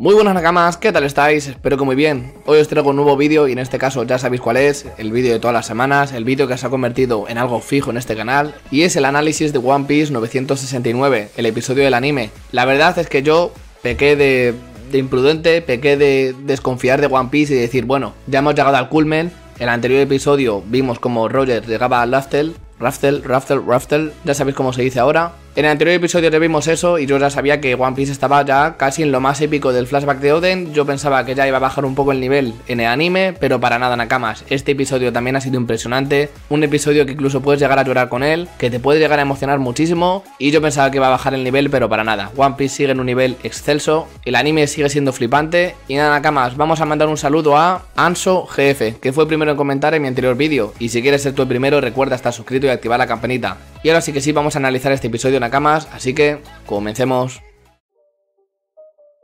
Muy buenas nakamas, ¿qué tal estáis? Espero que muy bien. Hoy os traigo un nuevo vídeo y en este caso ya sabéis cuál es, el vídeo de todas las semanas, el vídeo que se ha convertido en algo fijo en este canal y es el análisis de One Piece 969, el episodio del anime. La verdad es que yo pequé de, de imprudente, pequé de desconfiar de One Piece y decir, bueno, ya hemos llegado al culmen. el anterior episodio vimos como Roger llegaba a Raftel, Raftel, Raftel, Raftel, ya sabéis cómo se dice ahora. En el anterior episodio vimos eso y yo ya sabía que One Piece estaba ya casi en lo más épico del flashback de Oden. Yo pensaba que ya iba a bajar un poco el nivel en el anime, pero para nada Nakamas. Este episodio también ha sido impresionante, un episodio que incluso puedes llegar a llorar con él, que te puede llegar a emocionar muchísimo y yo pensaba que iba a bajar el nivel, pero para nada. One Piece sigue en un nivel excelso, el anime sigue siendo flipante y nada Nakamas, vamos a mandar un saludo a Anso GF, que fue el primero en comentar en mi anterior vídeo y si quieres ser tú el primero recuerda estar suscrito y activar la campanita. Y ahora sí que sí vamos a analizar este episodio Nakamas, así que comencemos.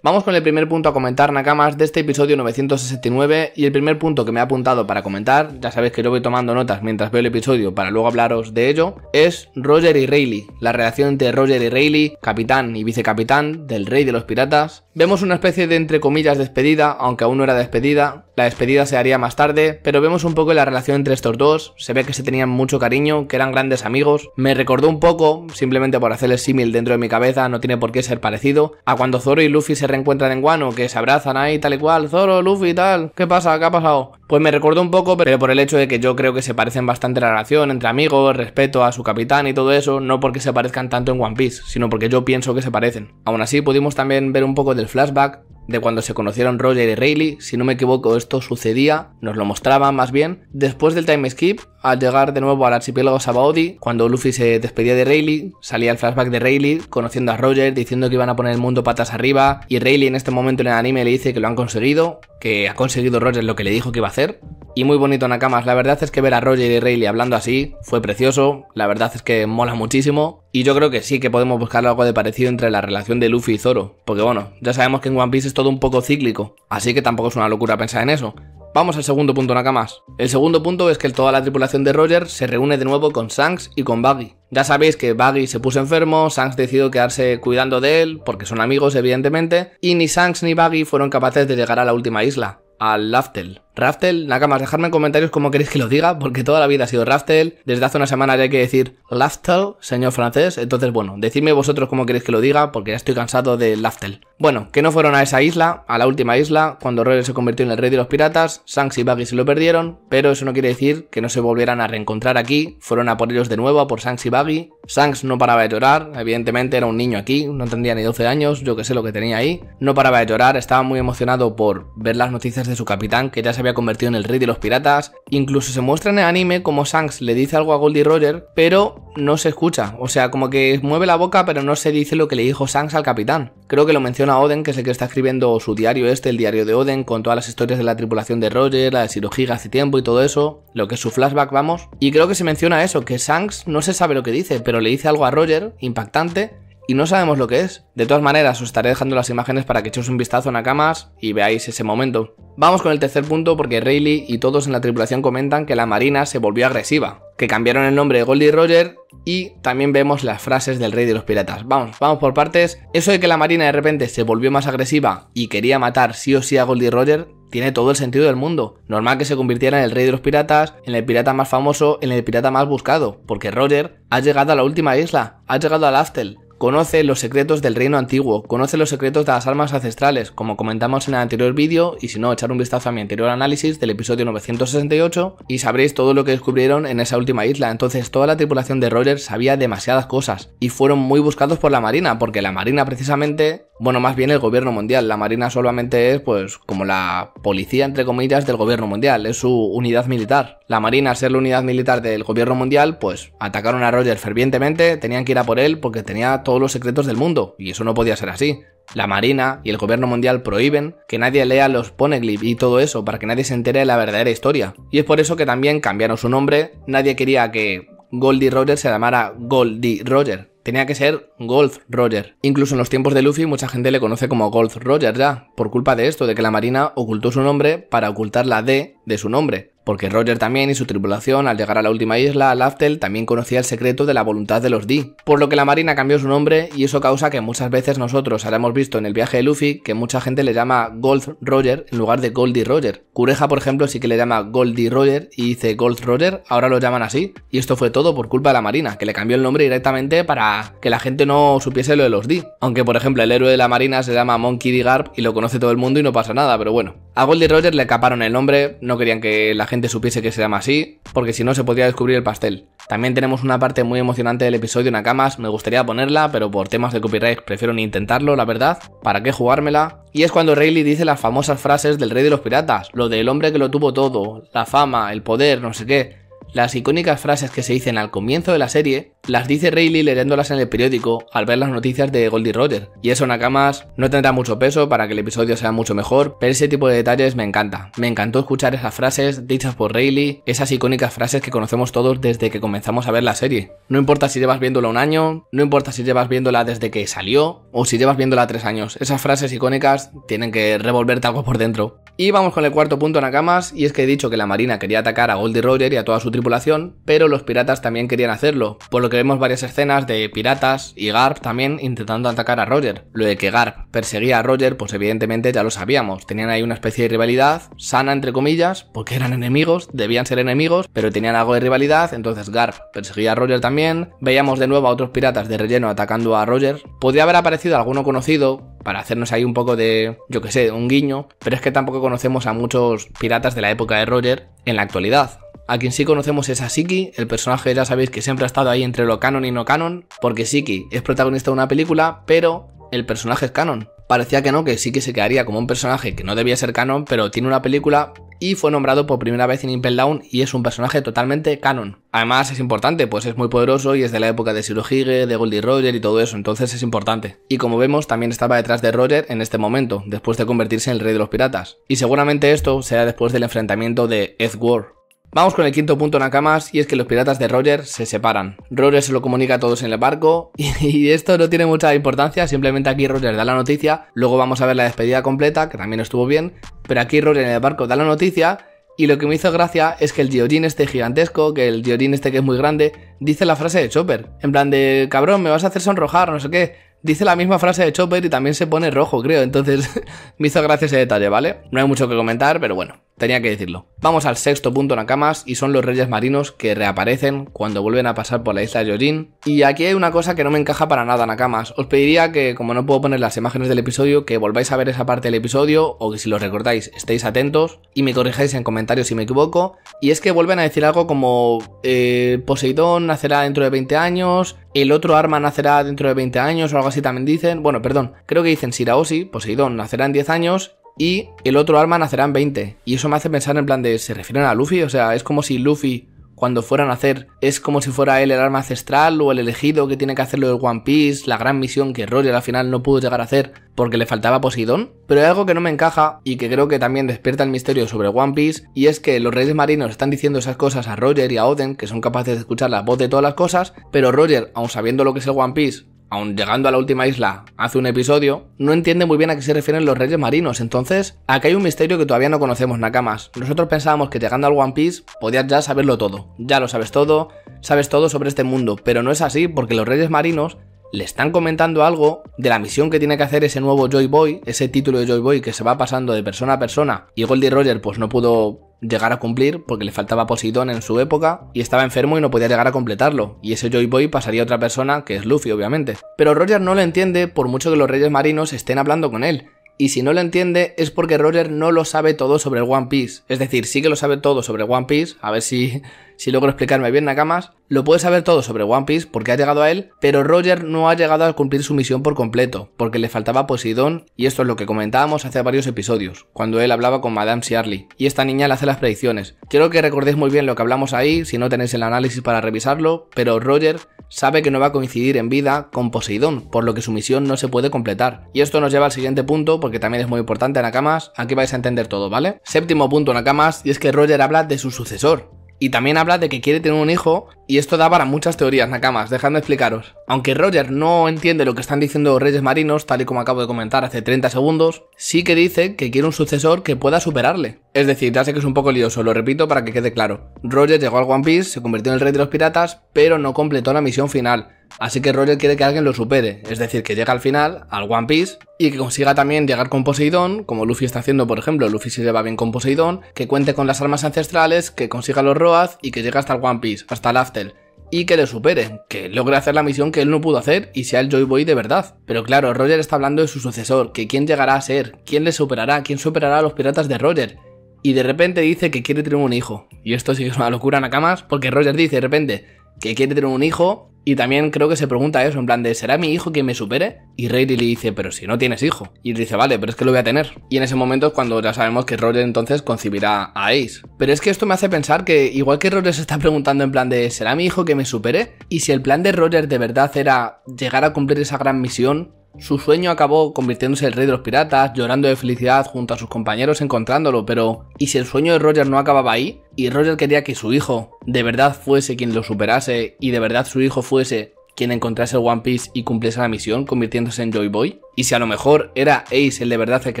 Vamos con el primer punto a comentar, Nakamas, de este episodio 969 y el primer punto que me ha apuntado para comentar, ya sabéis que lo voy tomando notas mientras veo el episodio para luego hablaros de ello, es Roger y Rayleigh, la relación entre Roger y Rayleigh, capitán y vicecapitán del Rey de los Piratas, Vemos una especie de entre comillas despedida, aunque aún no era despedida, la despedida se haría más tarde, pero vemos un poco la relación entre estos dos, se ve que se tenían mucho cariño, que eran grandes amigos, me recordó un poco, simplemente por hacerle símil dentro de mi cabeza, no tiene por qué ser parecido, a cuando Zoro y Luffy se reencuentran en Guano, que se abrazan ahí tal y cual, Zoro, Luffy tal, ¿qué pasa? ¿Qué ha pasado? Pues me recordó un poco, pero por el hecho de que yo creo que se parecen bastante la relación entre amigos, respeto a su capitán y todo eso, no porque se parezcan tanto en One Piece, sino porque yo pienso que se parecen. Aún así pudimos también ver un poco del flashback de cuando se conocieron Roger y Rayleigh, si no me equivoco esto sucedía, nos lo mostraba más bien, después del time skip, al llegar de nuevo al archipiélago Sabaody, cuando Luffy se despedía de Rayleigh, salía el flashback de Rayleigh conociendo a Roger, diciendo que iban a poner el mundo patas arriba, y Rayleigh en este momento en el anime le dice que lo han conseguido, que ha conseguido Roger lo que le dijo que iba a hacer, y muy bonito Nakamas, la verdad es que ver a Roger y Rayleigh hablando así fue precioso, la verdad es que mola muchísimo, y yo creo que sí que podemos buscar algo de parecido entre la relación de Luffy y Zoro, porque bueno, ya sabemos que en One Piece es todo un poco cíclico, así que tampoco es una locura pensar en eso. Vamos al segundo punto, Nakamas. El segundo punto es que toda la tripulación de Roger se reúne de nuevo con Shanks y con Buggy. Ya sabéis que Buggy se puso enfermo, Shanks decidió quedarse cuidando de él, porque son amigos evidentemente, y ni Shanks ni Buggy fueron capaces de llegar a la última isla, al Laftel. Raftel, más, dejadme en comentarios cómo queréis que lo diga, porque toda la vida ha sido Raftel. Desde hace una semana ya hay que decir Laftel, señor francés. Entonces, bueno, decidme vosotros cómo queréis que lo diga, porque ya estoy cansado de Laftel. Bueno, que no fueron a esa isla, a la última isla, cuando Roller se convirtió en el rey de los piratas, Shanks y Buggy se lo perdieron, pero eso no quiere decir que no se volvieran a reencontrar aquí. Fueron a por ellos de nuevo, a por Shanks y Buggy, Shanks no paraba de llorar, evidentemente era un niño aquí, no tendría ni 12 años, yo que sé lo que tenía ahí. No paraba de llorar, estaba muy emocionado por ver las noticias de su capitán, que ya se había convertido en el rey de los piratas. Incluso se muestra en el anime como Shanks le dice algo a Goldie Roger, pero no se escucha. O sea, como que mueve la boca, pero no se dice lo que le dijo Shanks al capitán. Creo que lo menciona Oden, que es el que está escribiendo su diario este, el diario de Oden, con todas las historias de la tripulación de Roger, la de y hace tiempo y todo eso, lo que es su flashback, vamos. Y creo que se menciona eso, que Shanks no se sabe lo que dice, pero le dice algo a Roger, impactante, y no sabemos lo que es. De todas maneras, os estaré dejando las imágenes para que echéis un vistazo a Nakamas y veáis ese momento. Vamos con el tercer punto porque Rayleigh y todos en la tripulación comentan que la marina se volvió agresiva, que cambiaron el nombre de Goldie Roger y también vemos las frases del rey de los piratas. Vamos, vamos por partes. Eso de que la marina de repente se volvió más agresiva y quería matar sí o sí a Goldie Roger tiene todo el sentido del mundo. Normal que se convirtiera en el rey de los piratas, en el pirata más famoso, en el pirata más buscado, porque Roger ha llegado a la última isla, ha llegado a Laftel, conoce los secretos del reino antiguo, conoce los secretos de las armas ancestrales, como comentamos en el anterior vídeo, y si no, echar un vistazo a mi anterior análisis del episodio 968 y sabréis todo lo que descubrieron en esa última isla. Entonces, toda la tripulación de Roger sabía demasiadas cosas y fueron muy buscados por la Marina, porque la Marina precisamente, bueno, más bien el gobierno mundial, la Marina solamente es pues como la policía entre comillas del gobierno mundial, es su unidad militar. La Marina, ser la unidad militar del gobierno mundial, pues atacaron a Roger fervientemente, tenían que ir a por él porque tenía todos los secretos del mundo, y eso no podía ser así. La Marina y el gobierno mundial prohíben que nadie lea los poneglyphs y todo eso para que nadie se entere de la verdadera historia. Y es por eso que también cambiaron su nombre, nadie quería que Goldie Roger se llamara Goldie Roger, tenía que ser Golf Roger. Incluso en los tiempos de Luffy mucha gente le conoce como Golf Roger ya, por culpa de esto, de que la Marina ocultó su nombre para ocultar la D de su nombre porque Roger también y su tripulación al llegar a la última isla, Laftel también conocía el secreto de la voluntad de los D. por lo que la marina cambió su nombre y eso causa que muchas veces nosotros ahora hemos visto en el viaje de Luffy que mucha gente le llama Gold Roger en lugar de Goldie Roger. Cureja, por ejemplo, sí que le llama Goldie Roger y dice Gold Roger, ahora lo llaman así. Y esto fue todo por culpa de la marina, que le cambió el nombre directamente para que la gente no supiese lo de los D. Aunque, por ejemplo, el héroe de la marina se llama Monkey D. Garp y lo conoce todo el mundo y no pasa nada, pero bueno. A Goldie Roger le caparon el nombre, no querían que la gente supiese que se llama así, porque si no se podría descubrir el pastel. También tenemos una parte muy emocionante del episodio Nakamas, me gustaría ponerla, pero por temas de copyright prefiero ni intentarlo, la verdad. ¿Para qué jugármela? Y es cuando Rayleigh dice las famosas frases del rey de los piratas, lo del hombre que lo tuvo todo, la fama, el poder, no sé qué. Las icónicas frases que se dicen al comienzo de la serie las dice Rayleigh leyéndolas en el periódico al ver las noticias de Goldie Roger. Y eso, Nakamas, no tendrá mucho peso para que el episodio sea mucho mejor, pero ese tipo de detalles me encanta. Me encantó escuchar esas frases dichas por Rayleigh, esas icónicas frases que conocemos todos desde que comenzamos a ver la serie. No importa si llevas viéndola un año, no importa si llevas viéndola desde que salió o si llevas viéndola tres años, esas frases icónicas tienen que revolverte algo por dentro. Y vamos con el cuarto punto, Nakamas, y es que he dicho que la Marina quería atacar a Goldie Roger y a toda su tripulación, pero los piratas también querían hacerlo, por lo que vemos varias escenas de piratas y Garp también intentando atacar a Roger. Lo de que Garp perseguía a Roger, pues evidentemente ya lo sabíamos, tenían ahí una especie de rivalidad, sana entre comillas, porque eran enemigos, debían ser enemigos, pero tenían algo de rivalidad, entonces Garp perseguía a Roger también, veíamos de nuevo a otros piratas de relleno atacando a Roger, podría haber aparecido alguno conocido, para hacernos ahí un poco de, yo que sé, un guiño, pero es que tampoco conocemos a muchos piratas de la época de Roger en la actualidad. A quien sí conocemos es a Siki, el personaje ya sabéis que siempre ha estado ahí entre lo canon y no canon, porque Siki es protagonista de una película, pero el personaje es canon. Parecía que no, que Siki se quedaría como un personaje que no debía ser canon, pero tiene una película y fue nombrado por primera vez en Impel Down y es un personaje totalmente canon. Además es importante, pues es muy poderoso y es de la época de Shirohige, de Goldie Roger y todo eso, entonces es importante. Y como vemos, también estaba detrás de Roger en este momento, después de convertirse en el rey de los piratas. Y seguramente esto será después del enfrentamiento de Edward. Vamos con el quinto punto, Nakamas, y es que los piratas de Roger se separan. Roger se lo comunica a todos en el barco, y, esto no tiene mucha importancia, simplemente aquí Roger da la noticia, luego vamos a ver la despedida completa, que también estuvo bien, pero aquí Roger en el barco da la noticia, y lo que me hizo gracia es que el Georgin este gigantesco, que el Georgin este que es muy grande, dice la frase de Chopper, en plan de, cabrón, me vas a hacer sonrojar, no sé qué, dice la misma frase de Chopper y también se pone rojo, creo. Entonces, me hizo gracia ese detalle, ¿vale? No hay mucho que comentar, pero bueno tenía que decirlo. Vamos al sexto punto Nakamas y son los reyes marinos que reaparecen cuando vuelven a pasar por la isla de Yojin. Y aquí hay una cosa que no me encaja para nada Nakamas. Os pediría que como no puedo poner las imágenes del episodio que volváis a ver esa parte del episodio o que si lo recordáis estéis atentos y me corrijáis en comentarios si me equivoco. Y es que vuelven a decir algo como eh, Poseidón nacerá dentro de 20 años, el otro arma nacerá dentro de 20 años o algo así también dicen. Bueno, perdón, creo que dicen Siraosi, Poseidón nacerá en 10 años y el otro arma nacerán 20. Y eso me hace pensar en plan de, ¿se refieren a Luffy? O sea, es como si Luffy, cuando fuera a nacer, es como si fuera él el arma ancestral o el elegido que tiene que lo el One Piece, la gran misión que Roger al final no pudo llegar a hacer porque le faltaba Poseidón. Pero hay algo que no me encaja y que creo que también despierta el misterio sobre One Piece, y es que los Reyes Marinos están diciendo esas cosas a Roger y a Oden, que son capaces de escuchar la voz de todas las cosas, pero Roger, aun sabiendo lo que es el One Piece, aun llegando a la última isla hace un episodio, no entiende muy bien a qué se refieren los reyes marinos. Entonces, acá hay un misterio que todavía no conocemos, Nakamas. Nosotros pensábamos que llegando al One Piece podías ya saberlo todo. Ya lo sabes todo, sabes todo sobre este mundo, pero no es así porque los reyes marinos le están comentando algo de la misión que tiene que hacer ese nuevo Joy Boy, ese título de Joy Boy que se va pasando de persona a persona y Goldie Roger pues no pudo llegar a cumplir porque le faltaba Poseidón en su época y estaba enfermo y no podía llegar a completarlo, y ese Joy Boy pasaría a otra persona que es Luffy obviamente. Pero Roger no lo entiende por mucho que los Reyes Marinos estén hablando con él, y si no lo entiende es porque Roger no lo sabe todo sobre el One Piece. Es decir, sí que lo sabe todo sobre One Piece, a ver si, si logro explicarme bien Nakamas. Lo puede saber todo sobre One Piece porque ha llegado a él, pero Roger no ha llegado a cumplir su misión por completo, porque le faltaba Poseidón y esto es lo que comentábamos hace varios episodios, cuando él hablaba con Madame Shirley y esta niña le hace las predicciones. Quiero que recordéis muy bien lo que hablamos ahí, si no tenéis el análisis para revisarlo, pero Roger sabe que no va a coincidir en vida con Poseidón, por lo que su misión no se puede completar. Y esto nos lleva al siguiente punto, porque también es muy importante Nakamas, aquí vais a entender todo, ¿vale? Séptimo punto Nakamas, y es que Roger habla de su sucesor, y también habla de que quiere tener un hijo, y esto da para muchas teorías, Nakamas, dejadme explicaros. Aunque Roger no entiende lo que están diciendo los Reyes Marinos, tal y como acabo de comentar hace 30 segundos, sí que dice que quiere un sucesor que pueda superarle. Es decir, ya sé que es un poco lioso, lo repito para que quede claro. Roger llegó al One Piece, se convirtió en el rey de los piratas, pero no completó la misión final. Así que Roger quiere que alguien lo supere, es decir, que llegue al final, al One Piece, y que consiga también llegar con Poseidón, como Luffy está haciendo, por ejemplo, Luffy se lleva bien con Poseidón, que cuente con las armas ancestrales, que consiga los Roaz y que llegue hasta el One Piece, hasta el Aftel. Y que le supere, que logre hacer la misión que él no pudo hacer y sea el Joy Boy de verdad. Pero claro, Roger está hablando de su sucesor, que quién llegará a ser, quién le superará, quién superará a los piratas de Roger y de repente dice que quiere tener un hijo. Y esto sí es una locura, Nakamas, porque Roger dice de repente que quiere tener un hijo y también creo que se pregunta eso, en plan de, ¿será mi hijo quien me supere? Y Rayleigh le dice, pero si no tienes hijo. Y él dice, vale, pero es que lo voy a tener. Y en ese momento es cuando ya sabemos que Roller entonces concibirá a Ace. Pero es que esto me hace pensar que, igual que Roller se está preguntando en plan de, ¿será mi hijo que me supere? Y si el plan de Roller de verdad era llegar a cumplir esa gran misión, su sueño acabó convirtiéndose en el rey de los piratas, llorando de felicidad junto a sus compañeros encontrándolo, pero ¿y si el sueño de Roger no acababa ahí? Y Roger quería que su hijo de verdad fuese quien lo superase y de verdad su hijo fuese quien encontrase el One Piece y cumpliese la misión convirtiéndose en Joy Boy? ¿Y si a lo mejor era Ace el de verdad el que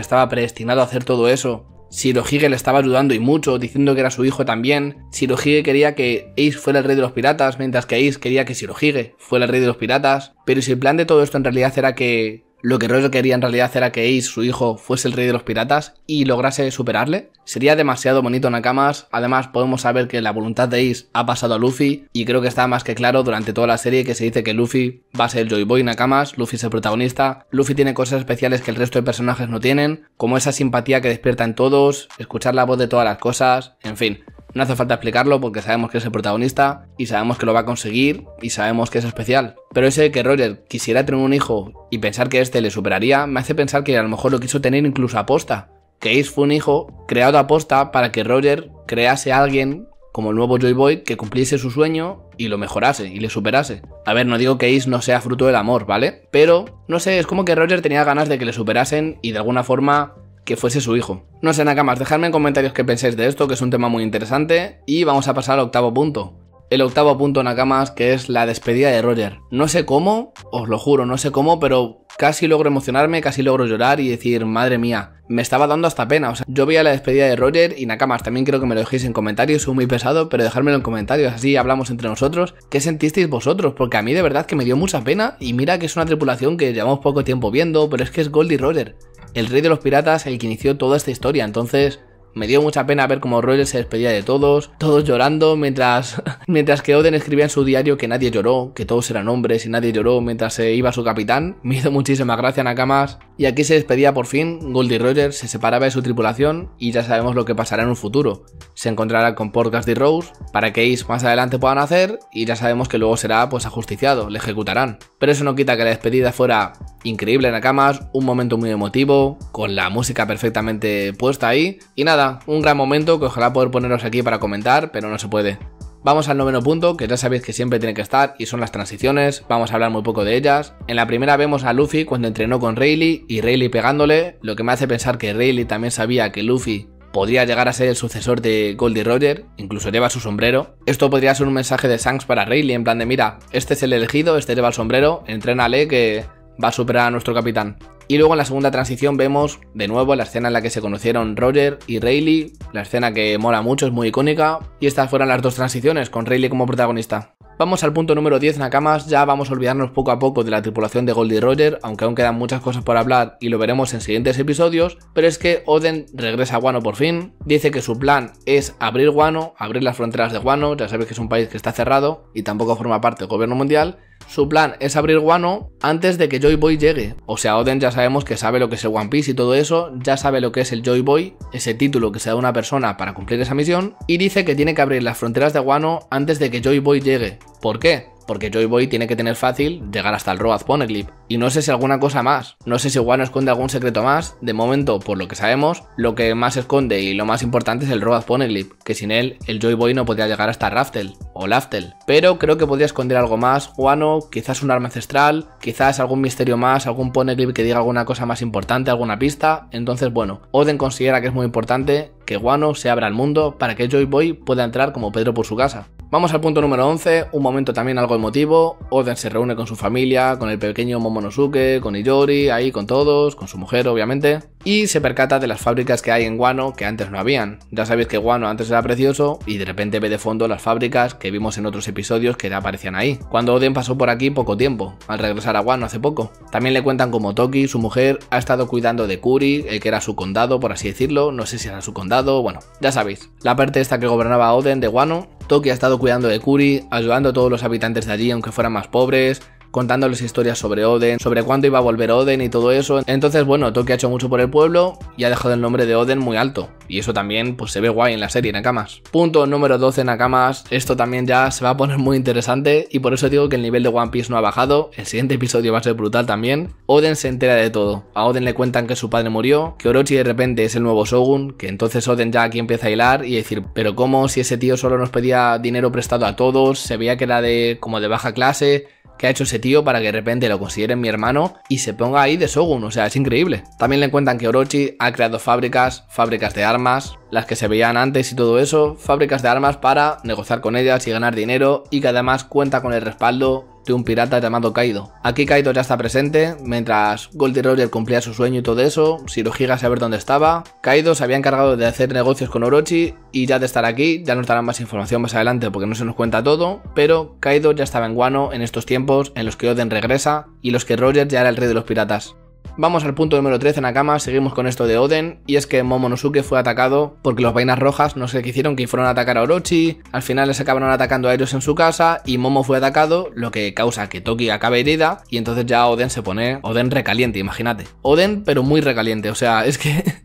estaba predestinado a hacer todo eso Shirohige le estaba ayudando y mucho, diciendo que era su hijo también. Shirohige quería que Ace fuera el rey de los piratas, mientras que Ace quería que Shirohige fuera el rey de los piratas. Pero si el plan de todo esto en realidad era que lo que Roger quería en realidad era que Ace, su hijo, fuese el rey de los piratas y lograse superarle. Sería demasiado bonito Nakamas, además podemos saber que la voluntad de Ace ha pasado a Luffy y creo que está más que claro durante toda la serie que se dice que Luffy va a ser el Joy Boy Nakamas, Luffy es el protagonista, Luffy tiene cosas especiales que el resto de personajes no tienen, como esa simpatía que despierta en todos, escuchar la voz de todas las cosas, en fin. No hace falta explicarlo porque sabemos que es el protagonista y sabemos que lo va a conseguir y sabemos que es especial. Pero ese de que Roger quisiera tener un hijo y pensar que este le superaría me hace pensar que a lo mejor lo quiso tener incluso aposta. Que Ace fue un hijo creado aposta para que Roger crease a alguien como el nuevo Joy Boy que cumpliese su sueño y lo mejorase y le superase. A ver, no digo que Ace no sea fruto del amor, ¿vale? Pero, no sé, es como que Roger tenía ganas de que le superasen y de alguna forma que fuese su hijo. No sé, Nakamas, dejadme en comentarios qué pensáis de esto, que es un tema muy interesante, y vamos a pasar al octavo punto. El octavo punto, Nakamas, que es la despedida de Roger. No sé cómo, os lo juro, no sé cómo, pero casi logro emocionarme, casi logro llorar y decir, madre mía, me estaba dando hasta pena. O sea, yo la despedida de Roger y Nakamas, también creo que me lo dejéis en comentarios, es muy pesado, pero dejármelo en comentarios, así hablamos entre nosotros. ¿Qué sentisteis vosotros? Porque a mí de verdad que me dio mucha pena y mira que es una tripulación que llevamos poco tiempo viendo, pero es que es Goldie Roger el rey de los piratas el que inició toda esta historia. Entonces, me dio mucha pena ver cómo Roger se despedía de todos, todos llorando, mientras, mientras que Oden escribía en su diario que nadie lloró, que todos eran hombres y nadie lloró mientras se iba su capitán. Me hizo muchísima gracia Nakamas. Y aquí se despedía por fin, Goldie Roger se separaba de su tripulación y ya sabemos lo que pasará en un futuro. Se encontrará con Portgas y Rose para que Ace más adelante puedan hacer y ya sabemos que luego será pues ajusticiado, le ejecutarán. Pero eso no quita que la despedida fuera increíble Nakamas, un momento muy emotivo, con la música perfectamente puesta ahí y nada un gran momento que ojalá poder poneros aquí para comentar, pero no se puede. Vamos al noveno punto, que ya sabéis que siempre tiene que estar, y son las transiciones, vamos a hablar muy poco de ellas. En la primera vemos a Luffy cuando entrenó con Rayleigh y Rayleigh pegándole, lo que me hace pensar que Rayleigh también sabía que Luffy podría llegar a ser el sucesor de Goldie Roger, incluso lleva su sombrero. Esto podría ser un mensaje de Shanks para Rayleigh, en plan de mira, este es el elegido, este lleva el sombrero, entrénale que va a superar a nuestro capitán. Y luego en la segunda transición vemos de nuevo la escena en la que se conocieron Roger y Rayleigh, la escena que mola mucho, es muy icónica, y estas fueron las dos transiciones con Rayleigh como protagonista. Vamos al punto número 10 Nakamas, ya vamos a olvidarnos poco a poco de la tripulación de Goldie Roger, aunque aún quedan muchas cosas por hablar y lo veremos en siguientes episodios, pero es que Oden regresa a Guano por fin, dice que su plan es abrir Guano, abrir las fronteras de Guano, ya sabéis que es un país que está cerrado y tampoco forma parte del gobierno mundial, su plan es abrir Guano antes de que Joy Boy llegue. O sea, Oden ya sabemos que sabe lo que es el One Piece y todo eso, ya sabe lo que es el Joy Boy, ese título que se da a una persona para cumplir esa misión, y dice que tiene que abrir las fronteras de Guano antes de que Joy Boy llegue. ¿Por qué? porque Joy Boy tiene que tener fácil llegar hasta el Road Poneglyph. Y no sé si alguna cosa más, no sé si Wano esconde algún secreto más, de momento, por lo que sabemos, lo que más esconde y lo más importante es el Road Poneglyph, que sin él, el Joy Boy no podría llegar hasta Raftel o Laftel. Pero creo que podría esconder algo más, Wano, quizás un arma ancestral, quizás algún misterio más, algún Poneglyph que diga alguna cosa más importante, alguna pista, entonces bueno, Oden considera que es muy importante que Wano se abra al mundo para que Joy Boy pueda entrar como Pedro por su casa. Vamos al punto número 11, un momento también algo emotivo. Oden se reúne con su familia, con el pequeño Momonosuke, con Iyori, ahí con todos, con su mujer obviamente. Y se percata de las fábricas que hay en Guano que antes no habían. Ya sabéis que Guano antes era precioso y de repente ve de fondo las fábricas que vimos en otros episodios que ya aparecían ahí. Cuando Oden pasó por aquí poco tiempo, al regresar a Guano hace poco. También le cuentan como Toki, su mujer, ha estado cuidando de Kuri, el que era su condado por así decirlo, no sé si era su condado, bueno, ya sabéis. La parte esta que gobernaba Oden de Guano Toki ha estado cuidando de Kuri, ayudando a todos los habitantes de allí, aunque fueran más pobres, contándoles historias sobre Oden, sobre cuándo iba a volver Oden y todo eso. Entonces, bueno, Toki ha hecho mucho por el pueblo y ha dejado el nombre de Oden muy alto. Y eso también pues se ve guay en la serie Nakamas. Punto número 12 Nakamas, esto también ya se va a poner muy interesante y por eso digo que el nivel de One Piece no ha bajado, el siguiente episodio va a ser brutal también. Oden se entera de todo, a Oden le cuentan que su padre murió, que Orochi de repente es el nuevo Shogun, que entonces Oden ya aquí empieza a hilar y decir, pero ¿cómo si ese tío solo nos pedía dinero prestado a todos, se veía que era de como de baja clase? que ha hecho ese tío para que de repente lo consideren mi hermano y se ponga ahí de Shogun. O sea, es increíble. También le cuentan que Orochi ha creado fábricas, fábricas de armas, las que se veían antes y todo eso, fábricas de armas para negociar con ellas y ganar dinero y que además cuenta con el respaldo de un pirata llamado Kaido. Aquí Kaido ya está presente, mientras Goldie Roger cumplía su sueño y todo eso, Shirohige a saber dónde estaba, Kaido se había encargado de hacer negocios con Orochi y ya de estar aquí, ya nos darán más información más adelante porque no se nos cuenta todo, pero Kaido ya estaba en Guano en estos tiempos en los que Oden regresa y los que Roger ya era el rey de los piratas. Vamos al punto número 13 cama. seguimos con esto de Oden, y es que Momonosuke fue atacado porque los vainas rojas no sé qué hicieron, que fueron a atacar a Orochi, al final les acabaron atacando a ellos en su casa, y Momo fue atacado, lo que causa que Toki acabe herida, y entonces ya Oden se pone Oden recaliente, imagínate. Oden pero muy recaliente, o sea, es que...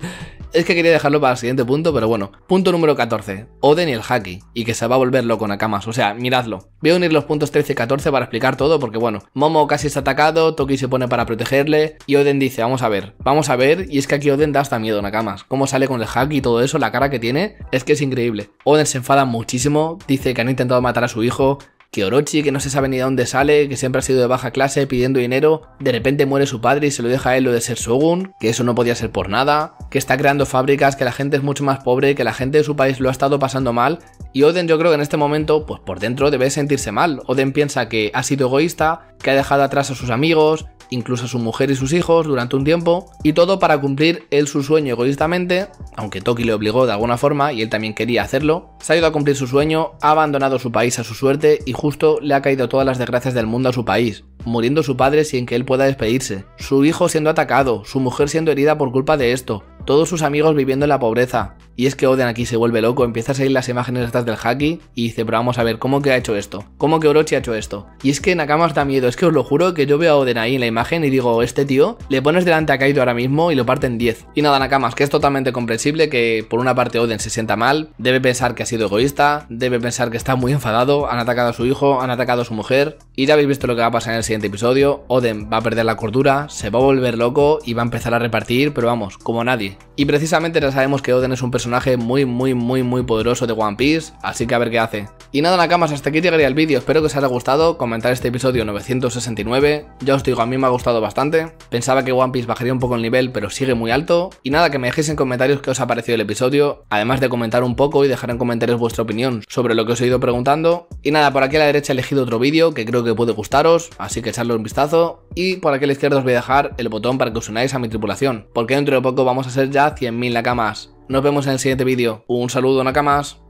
Es que quería dejarlo para el siguiente punto, pero bueno. Punto número 14. Oden y el Haki. Y que se va a volver loco Nakamas. O sea, miradlo. Voy a unir los puntos 13 y 14 para explicar todo, porque bueno. Momo casi está atacado, Toki se pone para protegerle. Y Oden dice, vamos a ver, vamos a ver. Y es que aquí Oden da hasta miedo Nakamas. Cómo sale con el Haki y todo eso, la cara que tiene, es que es increíble. Oden se enfada muchísimo, dice que han intentado matar a su hijo, que Orochi, que no se sabe ni de dónde sale, que siempre ha sido de baja clase pidiendo dinero, de repente muere su padre y se lo deja a él lo de ser Shogun, que eso no podía ser por nada, que está creando fábricas, que la gente es mucho más pobre, que la gente de su país lo ha estado pasando mal, y Oden yo creo que en este momento, pues por dentro debe sentirse mal. Oden piensa que ha sido egoísta, que ha dejado atrás a sus amigos, incluso a su mujer y sus hijos durante un tiempo, y todo para cumplir él su sueño egoístamente, aunque Toki le obligó de alguna forma y él también quería hacerlo, se ha ido a cumplir su sueño, ha abandonado su país a su suerte y justo le ha caído todas las desgracias del mundo a su país, muriendo su padre sin que él pueda despedirse, su hijo siendo atacado, su mujer siendo herida por culpa de esto, todos sus amigos viviendo en la pobreza, y es que Oden aquí se vuelve loco, empieza a seguir las imágenes estas del haki y dice, pero vamos a ver, ¿cómo que ha hecho esto? ¿Cómo que Orochi ha hecho esto? Y es que Nakamas da miedo, es que os lo juro que yo veo a Oden ahí en la imagen y digo, este tío, le pones delante a Kaido ahora mismo y lo parte en 10. Y nada, Nakamas que es totalmente comprensible que por una parte Oden se sienta mal, debe pensar que ha sido egoísta, debe pensar que está muy enfadado, han atacado a su hijo, han atacado a su mujer, y ya habéis visto lo que va a pasar en el siguiente episodio, Oden va a perder la cordura, se va a volver loco y va a empezar a repartir, pero vamos, como nadie. Y precisamente ya sabemos que Oden es un personaje personaje muy, muy, muy, muy poderoso de One Piece, así que a ver qué hace. Y nada Nakamas, hasta aquí llegaría el vídeo, espero que os haya gustado, comentar este episodio 969, ya os digo, a mí me ha gustado bastante, pensaba que One Piece bajaría un poco el nivel, pero sigue muy alto, y nada, que me dejéis en comentarios qué os ha parecido el episodio, además de comentar un poco y dejar en comentarios vuestra opinión sobre lo que os he ido preguntando, y nada, por aquí a la derecha he elegido otro vídeo que creo que puede gustaros, así que echadle un vistazo, y por aquí a la izquierda os voy a dejar el botón para que os unáis a mi tripulación, porque dentro de poco vamos a ser ya 100.000 Nakamas, nos vemos en el siguiente vídeo. Un saludo, Nakamas.